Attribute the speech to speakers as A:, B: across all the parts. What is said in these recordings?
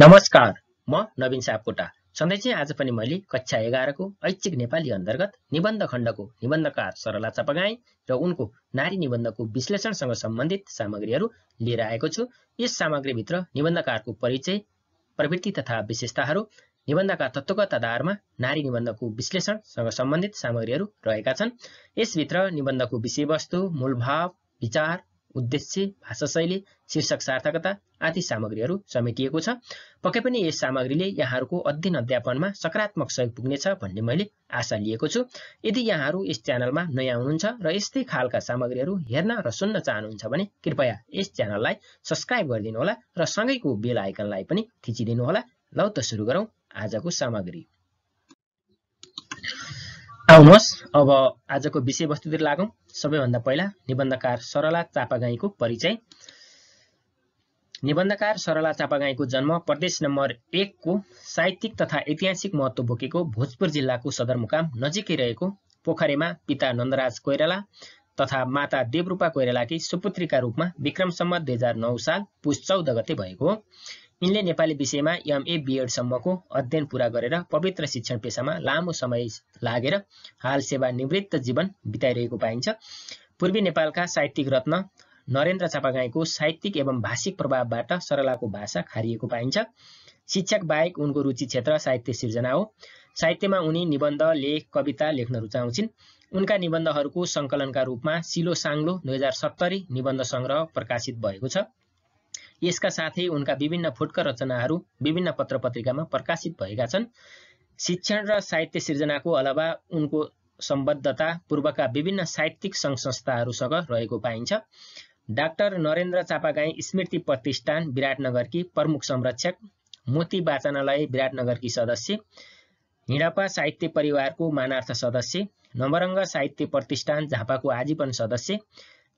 A: नमस्कार म नवीन सापकोटा सधैँ चाहिँ आज पनि मैले कक्षा एघारको ऐच्छिक नेपाली अन्तर्गत निबन्ध खण्डको निबन्धकार सरला चपगाएँ र उनको नारी निबन्धको विश्लेषणसँग सम्बन्धित सामग्रीहरू लिएर आएको छु यस सामग्रीभित्र निबन्धकारको परिचय प्रवृत्ति तथा विशेषताहरू निबन्धका तत्त्वगत आधारमा नारी निबन्धको विश्लेषणसँग सम्बन्धित सामग्रीहरू रहेका छन् यसभित्र निबन्धको विषयवस्तु मूलभाव विचार उद्देश्य भाषा शैली शीर्षक सार्थकता आदि सामग्रीहरू समेटिएको छ पक्कै पनि यस सामग्रीले यहाँहरूको अध्ययन अध्यापनमा सकारात्मक सहयोग पुग्नेछ भन्ने मैले आशा लिएको छु यदि यहाँहरू यस च्यानलमा नयाँ हुनुहुन्छ र यस्तै खालका सामग्रीहरू हेर्न र सुन्न चाहनुहुन्छ भने कृपया यस च्यानललाई सब्सक्राइब होला र सँगैको बेल आइकनलाई पनि थिचिदिनु होला ल त सुरु गरौँ आजको सामग्री आउनुहोस् अब आजको विषयवस्तुतिर लागौँ सबैभन्दा पहिला निबन्धकार सरला चापागाईको परिचय निबन्धकार सरला चापागाईको जन्म प्रदेश नम्बर एकको साहित्यिक तथा ऐतिहासिक महत्त्व बोकेको भोजपुर जिल्लाको सदरमुकाम नजिकै रहेको पोखरेमा पिता नन्दराज कोइराला तथा माता देवरूपा कोइरालाकी सुपुत्रीका रूपमा विक्रमसम्म दुई हजार नौ साल पुस चौध गते भएको हो यिनले नेपाली विषयमा एमए बिएडसम्मको अध्ययन पुरा गरेर पवित्र शिक्षण पेसामा लामो समय लागेर हाल सेवा निवृत्त जीवन बिताइरहेको पाइन्छ पूर्वी नेपालका साहित्यिक रत्न नरेन्द्र चापागाईको साहित्यिक एवं भाषिक प्रभावबाट सरलाको भाषा खारिएको पाइन्छ शिक्षक बाहेक उनको रुचि क्षेत्र साहित्य सिर्जना हो साहित्यमा उनी निबन्ध लेख कविता लेख्न रुचाउँछिन् उनका निबन्धहरूको सङ्कलनका रूपमा सिलो साङ्लो दुई हजार सत्तरी निबन्ध सङ्ग्रह प्रकाशित भएको छ यसका साथै उनका विभिन्न फुटक रचनाहरू विभिन्न पत्र पत्रिकामा प्रकाशित भएका छन् शिक्षण र साहित्य सिर्जनाको अलावा उनको सम्बद्धता पूर्वका विभिन्न साहित्यिक सङ्घ संस्थाहरूसँग रहेको पाइन्छ डाक्टर नरेन्द्र चापागाई स्मृति प्रतिष्ठान विराटनगरकी प्रमुख संरक्षक मोती वाचनालय विराटनगरकी सदस्य हिँडपा साहित्य परिवारको मानार्थ सदस्य नवरङ्ग साहित्य प्रतिष्ठान झापाको आजीवन सदस्य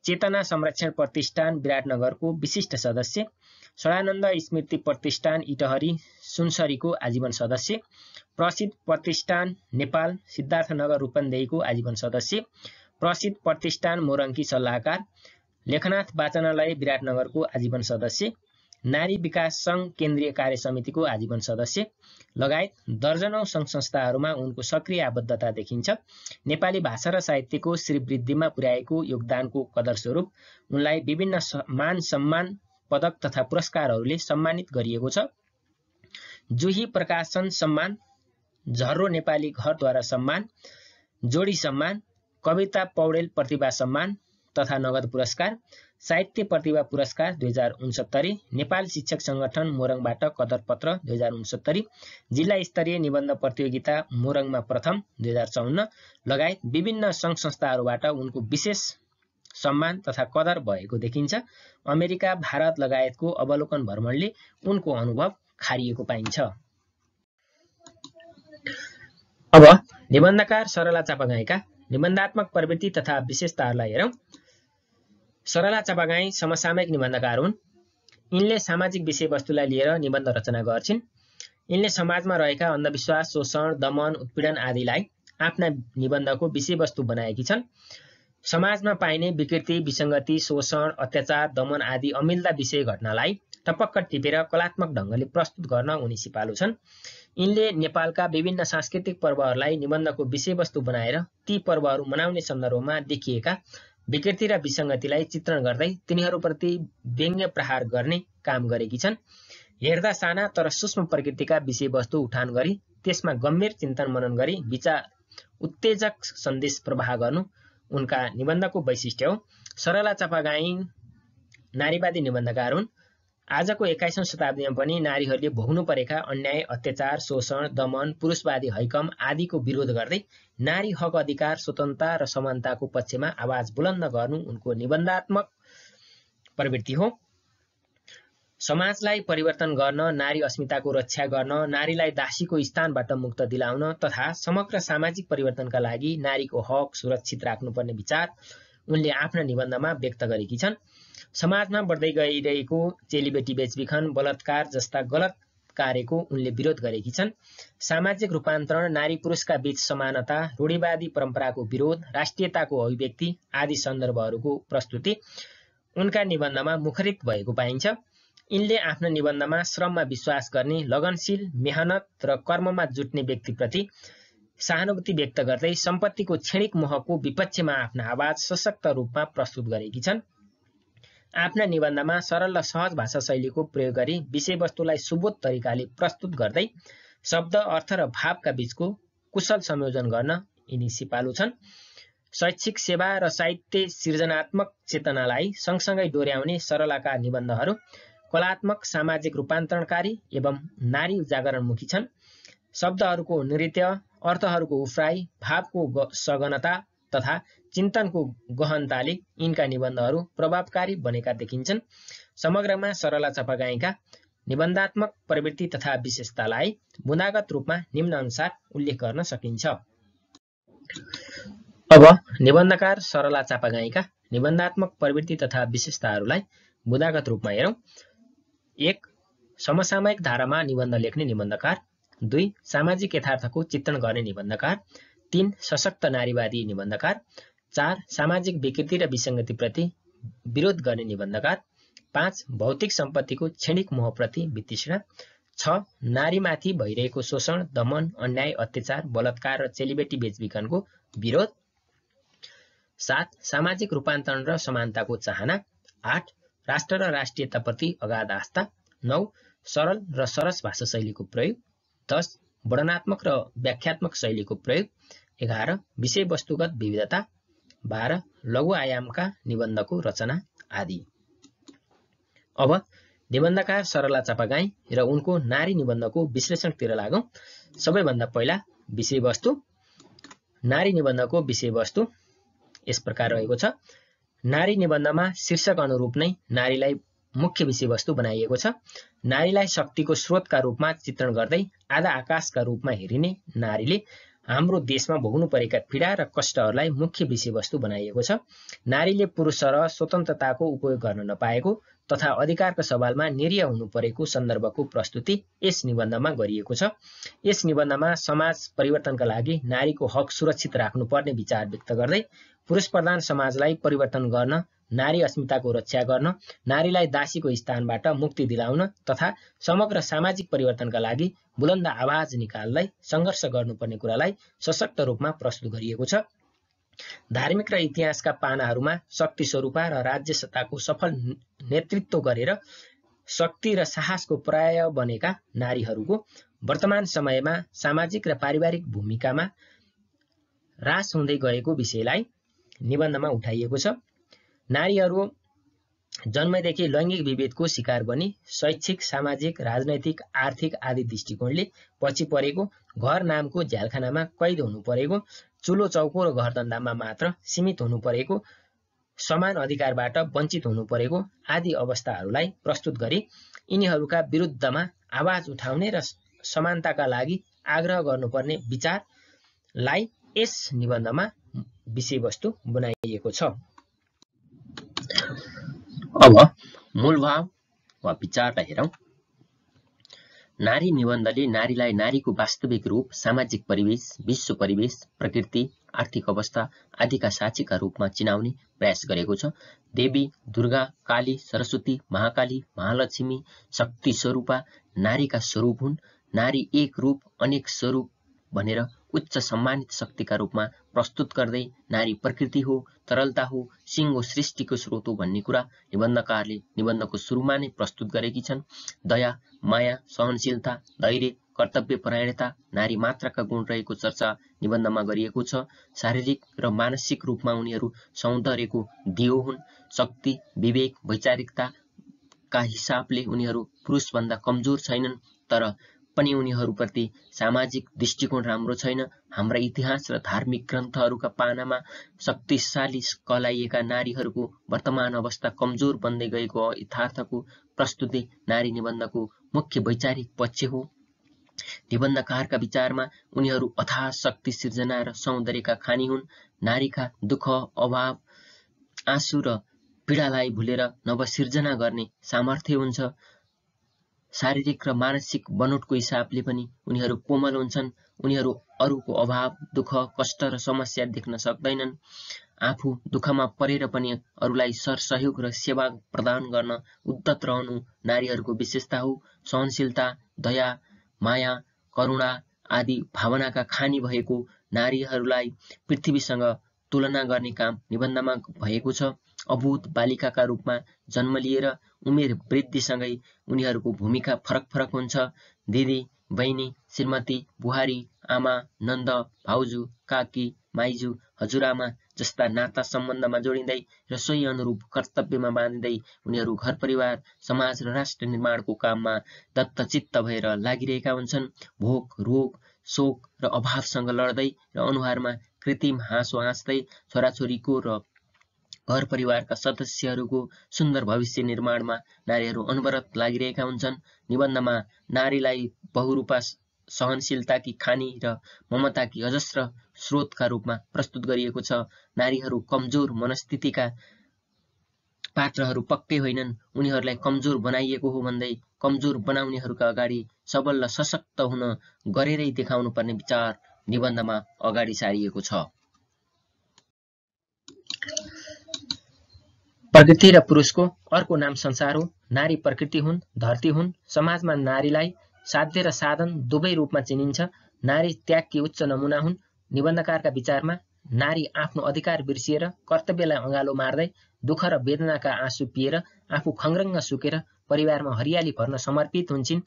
A: चेतना संरक्षण प्रतिष्ठान विराटनगरको विशिष्ट सदस्य सडानन्द स्मृति प्रतिष्ठान इटहरी सुनसरीको आजीवन सदस्य प्रसिद्ध प्रतिष्ठान नेपाल सिद्धार्थनगर रूपन्देहीको आजीवन सदस्य प्रसिद्ध प्रतिष्ठान मोरङ्की सल्लाहकार लेखनाथ वाचनालय विराटनगरको आजीवन सदस्य नारी विकास सङ्घ केन्द्रीय कार्य समितिको आजीवन सदस्य लगायत दर्जनौँ सङ्घ संस्थाहरूमा उनको सक्रिय आबद्धता देखिन्छ नेपाली भाषा र साहित्यको श्रीवृद्धिमा पुर्याएको योगदानको कदरस्वरूप उनलाई विभिन्न मान सम्मान पदक तथा पुरस्कारहरूले सम्मानित गरिएको छ जुही प्रकाशन सम्मान झर्रो नेपाली घरद्वारा सम्मान जोडी सम्मान कविता पौडेल प्रतिभा सम्मान तथा नगद पुरस्कार साहित्य प्रतिभा पुरस्कार दुई हजार उनसत्तरी नेपाल शिक्षक सङ्गठन मोरङबाट कदरपत्र दुई हजार उनसत्तरी जिल्ला स्तरीय निबन्ध प्रतियोगिता मोरङमा प्रथम दुई हजार चौन्न लगायत विभिन्न सङ्घ संस्थाहरूबाट उनको विशेष सम्मान तथा कदर भएको देखिन्छ अमेरिका भारत लगायतको अवलोकन भ्रमणले उनको अनुभव खारिएको पाइन्छ अब निबन्धकार सरला चापागाईका निबन्धात्मक प्रवृत्ति तथा विशेषताहरूलाई हेरौँ सरला चापागाई समसामयिक निबन्धकार हुन् यिनले सामाजिक विषयवस्तुलाई लिएर निबन्ध रचना गर्छिन् यिनले समाजमा रहेका अन्धविश्वास शोषण दमन उत्पीडन आदिलाई आफ्ना निबन्धको विषयवस्तु बनाएकी छन् समाजमा पाइने विकृति विसङ्गति शोषण अत्याचार दमन आदि अमिल्दा विषय घटनालाई टपक्क टिपेर कलात्मक ढङ्गले प्रस्तुत गर्न उनी सिपालु छन् यिनले नेपालका विभिन्न सांस्कृतिक पर्वहरूलाई निबन्धको विषयवस्तु बनाएर ती पर्वहरू मनाउने सन्दर्भमा देखिएका विकृति र विसङ्गतिलाई चित्रण गर्दै तिनीहरूप्रति व्यङ्ग्य प्रहार गर्ने काम गरेकी छन् हेर्दा साना तर सूक्ष्म प्रकृतिका विषयवस्तु उठान गरी त्यसमा गम्भीर चिन्तन मनन गरी विचार उत्तेजक सन्देश प्रवाह गर्नु उनका निबन्धको वैशिष्ट्य हो सरला चपागाई नारीवादी निबन्धकार हुन् आजको एक्काइसौँ शताब्दीमा पनि नारीहरूले भोग्नु परेका अन्याय अत्याचार शोषण दमन पुरुषवादी हैकम आदिको विरोध गर्दै नारी हक अधिकार स्वतन्त्रता र समानताको पक्षमा आवाज बुलन्द गर्नु उनको निबन्धात्मक प्रवृत्ति हो समाजलाई परिवर्तन गर्न नारी अस्मिताको रक्षा गर्न नारीलाई दासीको स्थानबाट मुक्त दिलाउन तथा समग्र सामाजिक परिवर्तनका लागि नारीको हक सुरक्षित राख्नुपर्ने विचार उनले आफ्ना निबन्धमा व्यक्त गरेकी छन् समाजमा बढ्दै गइरहेको चेलीबेटी बेचबिखन बलात्कार जस्ता गलत कार्यको उनले विरोध गरेकी छन् सामाजिक रूपान्तरण नारी पुरुषका बीच समानता रूढिवादी परम्पराको विरोध राष्ट्रियताको अभिव्यक्ति आदि सन्दर्भहरूको प्रस्तुति उनका निबन्धमा मुखरित भएको पाइन्छ यिनले आफ्नो निबन्धमा श्रममा विश्वास गर्ने लगनशील मेहनत र कर्ममा जुट्ने व्यक्तिप्रति सहानुभूति व्यक्त गर्दै सम्पत्तिको क्षणिक मोहको विपक्षमा आफ्ना आवाज सशक्त रूपमा प्रस्तुत गरेकी छन् आफ्ना निबन्धमा सरल र सहज भाषा शैलीको प्रयोग गरी विषयवस्तुलाई सुबोध तरिकाले प्रस्तुत गर्दै शब्द अर्थ र भावका बीचको कुशल संयोजन गर्न यिनी सिपालु छन् शैक्षिक सेवा र साहित्य सृजनात्मक चेतनालाई सँगसँगै डोर्याउने सरलाका निबन्धहरू कलात्मक सामाजिक रूपान्तरणकारी एवं नारी उजागरणमुखी छन् शब्दहरूको नृत्य अर्थहरूको उफ्राई भावको सघनता तथा चिन्तनको गहनताले यिनका निबन्धहरू प्रभावकारी बनेका देखिन्छन् समग्रमा सरला चपागाईका निबन्धात्मक प्रवृत्ति तथा विशेषतालाई बुँदागत रूपमा निम्न अनुसार उल्लेख गर्न सकिन्छ अब निबन्धकार सरला चापागाईका निबन्धात्मक प्रवृत्ति तथा विशेषताहरूलाई बुँदागत रूपमा हेरौँ एक समसामयिक धारामा निबन्ध लेख्ने निबन्धकार दुई सामाजिक यथार्थको चित्रण गर्ने निबन्धकार तीन सशक्त नारीवादी निबन्धकार चार सामाजिक विकृति र विसङ्गतिप्रति विरोध गर्ने निबन्धकार पाँच भौतिक सम्पत्तिको क्षणिक मोहप्रति वितृष्णा छ नारीमाथि भइरहेको शोषण दमन अन्याय अत्याचार बलात्कार र चेलीबेटी बेचबिखनको विरोध सात सामाजिक रूपान्तरण र समानताको चाहना आठ राष्ट्र र राष्ट्रियताप्रति अगाध आस्था नौ सरल र सरस भाषा शैलीको प्रयोग दस वर्णनात्मक र व्याख्यात्मक शैलीको प्रयोग एघार विषयवस्तुगत विविधता भार लघु आयामका निबन्धको रचना आदि अब निबन्धकार सरला चापागाई र उनको नारी निबन्धको विश्लेषणतिर लागौँ सबैभन्दा पहिला विषयवस्तु नारी निबन्धको विषयवस्तु यस प्रकार रहेको छ नारी निबन्धमा शीर्षक अनुरूप नै नारीलाई मुख्य विषयवस्तु बनाइएको छ नारीलाई शक्तिको स्रोतका रूपमा चित्रण गर्दै आधा आकाशका रूपमा हेरिने नारीले हाम्रो देशमा भोग्नु परेका पीडा र कष्टहरूलाई मुख्य विषयवस्तु बनाइएको छ नारीले पुरुष र स्वतन्त्रताको उपयोग गर्न नपाएको तथा अधिकारको सवालमा निरीह हुनु परेको सन्दर्भको प्रस्तुति यस निबन्धमा गरिएको छ यस निबन्धमा समाज परिवर्तनका लागि नारीको हक सुरक्षित राख्नुपर्ने विचार व्यक्त गर्दै पुरुष प्रधान समाजलाई परिवर्तन गर्न नारी अस्मिताको रक्षा गर्न नारीलाई दासीको स्थानबाट मुक्ति दिलाउन तथा समग्र सामाजिक परिवर्तनका लागि बुलन्द आवाज निकाल्दै सङ्घर्ष गर्नुपर्ने कुरालाई सशक्त रूपमा प्रस्तुत गरिएको छ धार्मिक र इतिहासका पानाहरूमा शक्ति स्वरूपा र राज्य सत्ताको सफल नेतृत्व गरेर शक्ति र साहसको पर्याय बनेका नारीहरूको वर्तमान समयमा सामाजिक र पारिवारिक भूमिकामा ह्रास हुँदै गएको विषयलाई निबन्धमा उठाइएको छ नारीहरू जन्मदेखि लैङ्गिक विभेदको शिकार बनी शैक्षिक सामाजिक राजनैतिक आर्थिक आदि दृष्टिकोणले पछि परेको घर नामको झ्यालखानामा कैद हुनु परेको चुलो चौको र घरधन्दामा मात्र सीमित हुनु परेको समान अधिकारबाट वञ्चित हुनु परेको आदि अवस्थाहरूलाई प्रस्तुत गरी यिनीहरूका विरुद्धमा आवाज उठाउने र समानताका लागि आग्रह गर्नुपर्ने विचारलाई यस निबन्धमा विषयवस्तु बनाइएको छ अब मूलभाव वा विचारलाई हेरौँ नारी निबन्धले नारीलाई नारीको वास्तविक रूप सामाजिक परिवेश विश्व परिवेश प्रकृति आर्थिक अवस्था आदिका साक्षीका रूपमा चिनाउने प्रयास गरेको छ देवी दुर्गा काली सरस्वती महाकाली महालक्ष्मी शक्ति स्वरूपा नारीका स्वरूप हुन् नारी एक रूप अनेक स्वरूप भनेर उच्च सम्मानित शक्तिका रूपमा प्रस्तुत गर्दै नारी प्रकृति हो तरलता हो सिंह सृष्टिको स्रोत हो भन्ने कुरा निबन्धकारले निबन्धको सुरुमा नै प्रस्तुत गरेकी छन् दया माया सहनशीलता धैर्य कर्तव्य कर्तव्यपरायणता नारी मात्रका गुण रहेको चर्चा निबन्धमा गरिएको छ शारीरिक र मानसिक रूपमा उनीहरू सौन्दर्यको दियो हुन् शक्ति विवेक वैचारिकताका हिसाबले उनीहरू पुरुषभन्दा कमजोर छैनन् तर पनि उनीहरूप्रति सामाजिक दृष्टिकोण राम्रो छैन हाम्रा इतिहास र धार्मिक ग्रन्थहरूका पानामा शक्तिशाली कलाइएका नारीहरूको वर्तमान अवस्था कमजोर बन्दै गएको यथार्थको प्रस्तुति नारी निबन्धको मुख्य वैचारिक पक्ष हो निबन्धकारका विचारमा उनीहरू अथाह शक्ति सिर्जना र सौन्दर्यका खानी हुन् नारीका दुःख अभाव आँसु र पीडालाई भुलेर नवसिर्जना गर्ने सामर्थ्य हुन्छ शारीरिक र मानसिक बनोटको हिसाबले पनि उनीहरू कोमल हुन्छन् उनीहरू अरूको अभाव दुःख कष्ट र समस्या देख्न सक्दैनन् आफू दुःखमा परेर पनि अरूलाई सरसहयोग र सेवा प्रदान गर्न उद्धत रहनु नारीहरूको विशेषता हो सहनशीलता दया माया करुणा आदि भावनाका खानी भएको नारीहरूलाई पृथ्वीसँग तुलना गर्ने काम निबन्धमा भएको छ अभूत बालिकाका रूपमा जन्म लिएर उमेर वृद्धिसँगै उनीहरूको भूमिका फरक फरक हुन्छ दिदी बहिनी श्रीमती बुहारी आमा नन्द भाउजू काकी माइजू हजुरआमा जस्ता नाता सम्बन्धमा जोडिँदै र सोही अनुरूप कर्तव्यमा बाँधिँदै उनीहरू घर परिवार समाज र राष्ट्र निर्माणको काममा दत्तचित्त भएर लागिरहेका हुन्छन् भोक रोग शोक र अभावसँग लड्दै र अनुहारमा कृत्रिम हाँसो हाँस्दै छोराछोरीको र घर परिवारका सदस्यहरूको सुन्दर भविष्य निर्माणमा नारीहरू अनवरत लागिरहेका हुन्छन् निबन्धमा नारीलाई बहुरूपा कि खानी र ममताकी अजस्र स्रोतका रूपमा प्रस्तुत गरिएको छ नारीहरू कमजोर मनस्थितिका पात्रहरू पक्कै होइनन् उनीहरूलाई कमजोर बनाइएको हो भन्दै कमजोर बनाउनेहरूका अगाडि सबल र सशक्त हुन गरेरै देखाउनु पर्ने विचार निबन्धमा अगाडि सारिएको छ प्रकृति र पुरुषको अर्को नाम संसार हो नारी प्रकृति हुन् धरती हुन् समाजमा नारीलाई साध्य र साधन दुवै रूपमा चिनिन्छ नारी त्यागकी उच्च नमुना हुन् निबन्धकारका विचारमा नारी आफ्नो अधिकार बिर्सिएर कर्तव्यलाई अँगालो मार्दै दुःख र वेदनाका आँसु पिएर आफू खङ्रङ्ग सुकेर परिवारमा हरियाली भर्न समर्पित हुन्छन्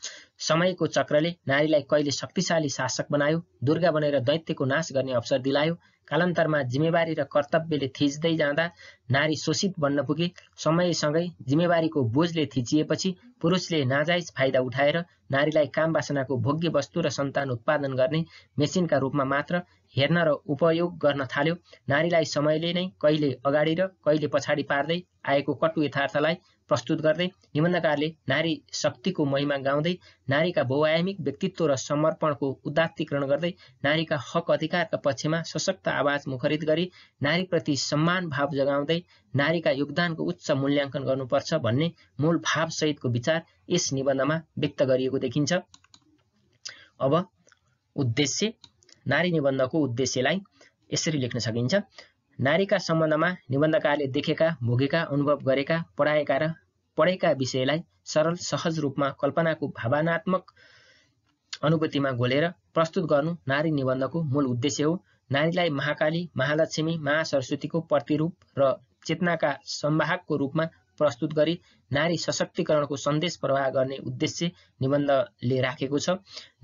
A: समयको चक्रले नारीलाई कहिले शक्तिशाली शासक बनायो दुर्गा बनेर दैत्यको नाश गर्ने अवसर दिलायो कालान्तरमा जिम्मेवारी र कर्तव्यले थिच्दै जाँदा नारी शोषित बन्न पुगे समयसँगै जिम्मेवारीको बोझले थिचिएपछि पुरुषले नाजायज फाइदा उठाएर नारीलाई काम बासनाको भोग्य वस्तु र सन्तान उत्पादन गर्ने मेसिनका रूपमा मात्र हेर्न र उपयोग गर्न थाल्यो नारीलाई समयले नै कहिले अगाडि र कहिले पछाडि पार्दै आएको कटु यथार्थलाई प्रस्तुत गर्दै निबन्धकारले नारी शक्तिको महिमा गाउँदै नारीका भौआयामिक व्यक्तित्व र समर्पणको उदात्तीकरण गर्दै नारीका हक अधिकारका पक्षमा सशक्त आवाज मुखरित गरी नारीप्रति सम्मान भाव जगाउँदै नारीका योगदानको उच्च मूल्याङ्कन गर्नुपर्छ भन्ने मूल भावसहितको विचार यस निबन्धमा व्यक्त गरिएको देखिन्छ अब उद्देश्य नारी निबन्धको उद्देश्यलाई यसरी लेख्न सकिन्छ नारीका सम्बन्धमा निबन्धकारले देखेका भोगेका अनुभव गरेका पढाएका र पढेका विषयलाई सरल सहज रूपमा कल्पनाको भावनात्मक अनुभूतिमा घोलेर प्रस्तुत गर्नु नारी निबन्धको मूल उद्देश्य हो नारीलाई महाकाली महालक्ष्मी महासरस्वतीको प्रतिरूप र चेतनाका सम्वाहकको रूपमा प्रस्तुत गरी नारी सशक्तिकरणको सन्देश प्रवाह गर्ने उद्देश्य निबन्धले राखेको छ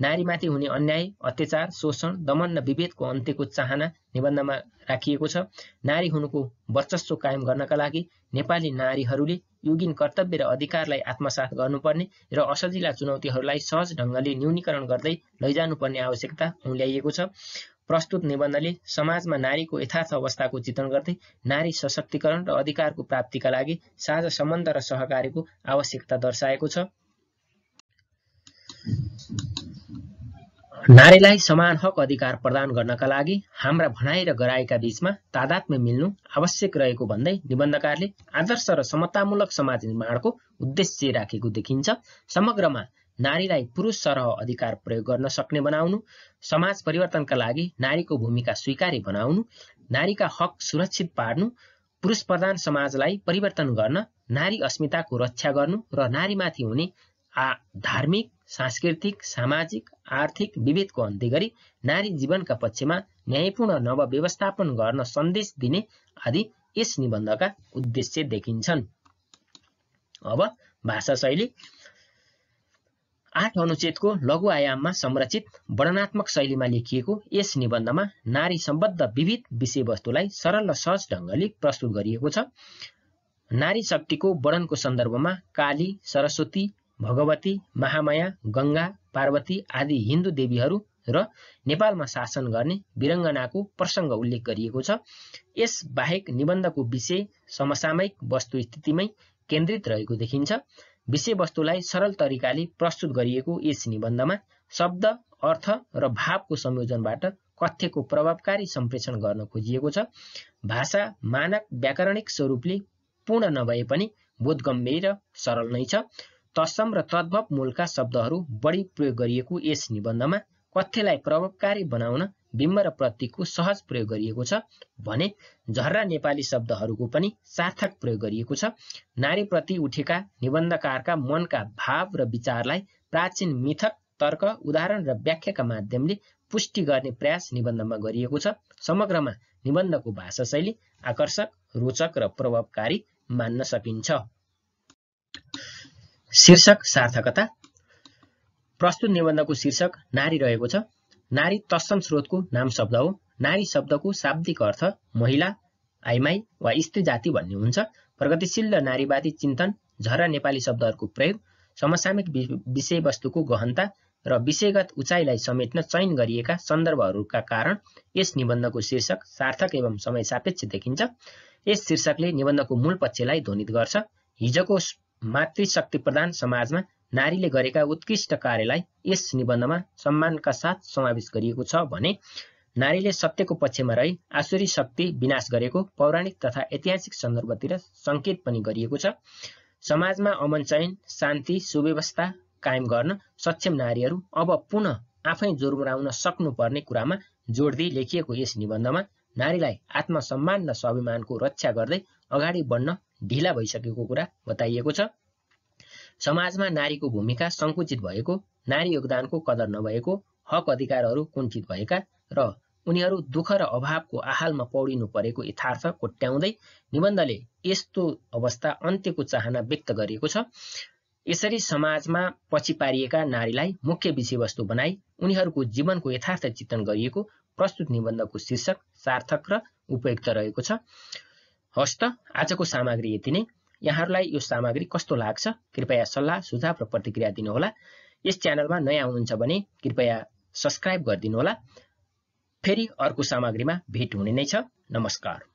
A: नारीमाथि हुने अन्याय अत्याचार शोषण दमन र विभेदको अन्त्यको चाहना निबन्धमा राखिएको छ नारी हुनुको वर्चस्व कायम गर्नका लागि नेपाली नारीहरूले युगिन कर्तव्य र अधिकारलाई आत्मसात गर्नुपर्ने र असजिला चुनौतीहरूलाई सहज ढङ्गले न्यूनीकरण गर्दै लैजानुपर्ने आवश्यकता उल्याइएको छ प्रस्तुत निबन्धले समाजमा नारीको यथार्थ अवस्थाको चित्रण गर्दै नारी सशक्तिकरण र अधिकारको प्राप्तिका लागि साझा सम्बन्ध र सहकारीको आवश्यकता दर्शाएको छ नारीलाई समान हक अधिकार प्रदान गर्नका लागि हाम्रा भनाइ र गराएका बीचमा तादात्म्य मिल्नु आवश्यक रहेको भन्दै निबन्धकारले आदर्श र समतामूलक समाज निर्माणको उद्देश्य राखेको देखिन्छ समग्रमा नारीलाई पुरुष सरह अधिकार प्रयोग गर्न सक्ने बनाउनु समाज परिवर्तनका लागि नारीको भूमिका स्वीकार्य बनाउनु नारीका हक सुरक्षित पार्नु पुरुष प्रधान समाजलाई परिवर्तन गर्न नारी अस्मिताको रक्षा गर्नु र नारीमाथि हुने आ धार्मिक सांस्कृतिक सामाजिक आर्थिक विभेदको अन्त्य गरी नारी जीवनका पक्षमा न्यायपूर्ण नव व्यवस्थापन गर्न सन्देश दिने आदि यस निबन्धका उद्देश्य देखिन्छन् अब भाषा शैली आठ अनुच्छेदको लघु आयाममा संरचित वर्णनात्मक शैलीमा लेखिएको यस निबन्धमा नारी सम्बद्ध विविध विषयवस्तुलाई सरल र सहज ढङ्गले प्रस्तुत गरिएको छ नारी शक्तिको वर्णनको सन्दर्भमा काली सरस्वती भगवती महामाया गङ्गा पार्वती आदि हिन्दू देवीहरू र नेपालमा शासन गर्ने विरङ्गनाको प्रसङ्ग उल्लेख गरिएको छ यस बाहेक निबन्धको विषय समसामयिक वस्तुस्थितिमै केन्द्रित रहेको देखिन्छ विषयवस्तुलाई सरल तरिकाले प्रस्तुत गरिएको यस निबन्धमा शब्द अर्थ र भावको संयोजनबाट कथ्यको प्रभावकारी सम्प्रेषण गर्न खोजिएको छ भाषा मानक व्याकरणिक स्वरूपले पूर्ण नभए पनि बोधगम्य र सरल नै छ तत्सम र तद्भव मूलका शब्दहरू बढी प्रयोग गरिएको यस निबन्धमा कथ्यलाई प्रभावकारी बनाउन बिम्ब र प्रतीकको सहज प्रयोग गरिएको छ भने झर्रा नेपाली शब्दहरूको पनि सार्थक प्रयोग गरिएको छ नारीप्रति उठेका निबन्धकारका मनका भाव र विचारलाई प्राचीन मिथक तर्क उदाहरण र व्याख्याका माध्यमले पुष्टि गर्ने प्रयास निबन्धमा गरिएको छ समग्रमा निबन्धको भाषा शैली आकर्षक रोचक र प्रभावकारी मान्न सकिन्छ शीर्षक सार्थकता प्रस्तुत निबन्धको शीर्षक नारी रहेको छ नारी तत्सम स्रोतको नाम शब्द हो नारी शब्दको शाब्दिक अर्थ महिला आइमाई वा स्त्री जाति भन्ने हुन्छ प्रगतिशील र नारीवादी चिन्तन झरा नेपाली शब्दहरूको प्रयोग समसामयिक विषयवस्तुको गहनता र विषयगत उचाइलाई समेट्न चयन गरिएका सन्दर्भहरूका कारण यस निबन्धको शीर्षक सार्थक एवं समय सापेक्ष देखिन्छ यस शीर्षकले निबन्धको मूल पक्षलाई ध्वनित गर्छ हिजोको मातृशक्ति प्रधान समाजमा नारीले गरेका उत्कृष्ट कार्यलाई यस निबन्धमा सम्मानका साथ समावेश गरिएको छ भने नारीले सत्यको पक्षमा रही आसुरी शक्ति विनाश गरेको पौराणिक तथा ऐतिहासिक सन्दर्भतिर सङ्केत पनि गरिएको छ समाजमा अमन चयन शान्ति सुव्यवस्था कायम गर्न सक्षम नारीहरू अब पुनः आफै जोर्मुराउन सक्नुपर्ने कुरामा जोड दिई लेखिएको यस निबन्धमा नारीलाई आत्मसम्मान र स्वाभिमानको रक्षा गर्दै अगाडि बढ्न ढिला भइसकेको कुरा बताइएको छ समाजमा नारीको भूमिका सङ्कुचित भएको नारी योगदानको कदर नभएको हक अधिकारहरू कुञ्चित भएका र उनीहरू दुःख र अभावको आहालमा पौडिनु परेको यथार्थ कोट्याउँदै निबन्धले यस्तो अवस्था अन्त्यको चाहना व्यक्त गरिएको छ यसरी समाजमा पछि पारिएका नारीलाई मुख्य विषयवस्तु बनाई उनीहरूको जीवनको यथार्थ चित्रण गरिएको प्रस्तुत निबन्धको शीर्षक सार्थक र उपयुक्त रहेको छ हस्त आजको सामग्री यति नै यहाँहरूलाई यो सामग्री कस्तो लाग्छ कृपया सल्लाह सुझाव र प्रतिक्रिया दिनुहोला यस च्यानलमा नयाँ आउनुहुन्छ भने कृपया सब्सक्राइब गरिदिनुहोला फेरि अर्को सामग्रीमा भेट हुने नै छ नमस्कार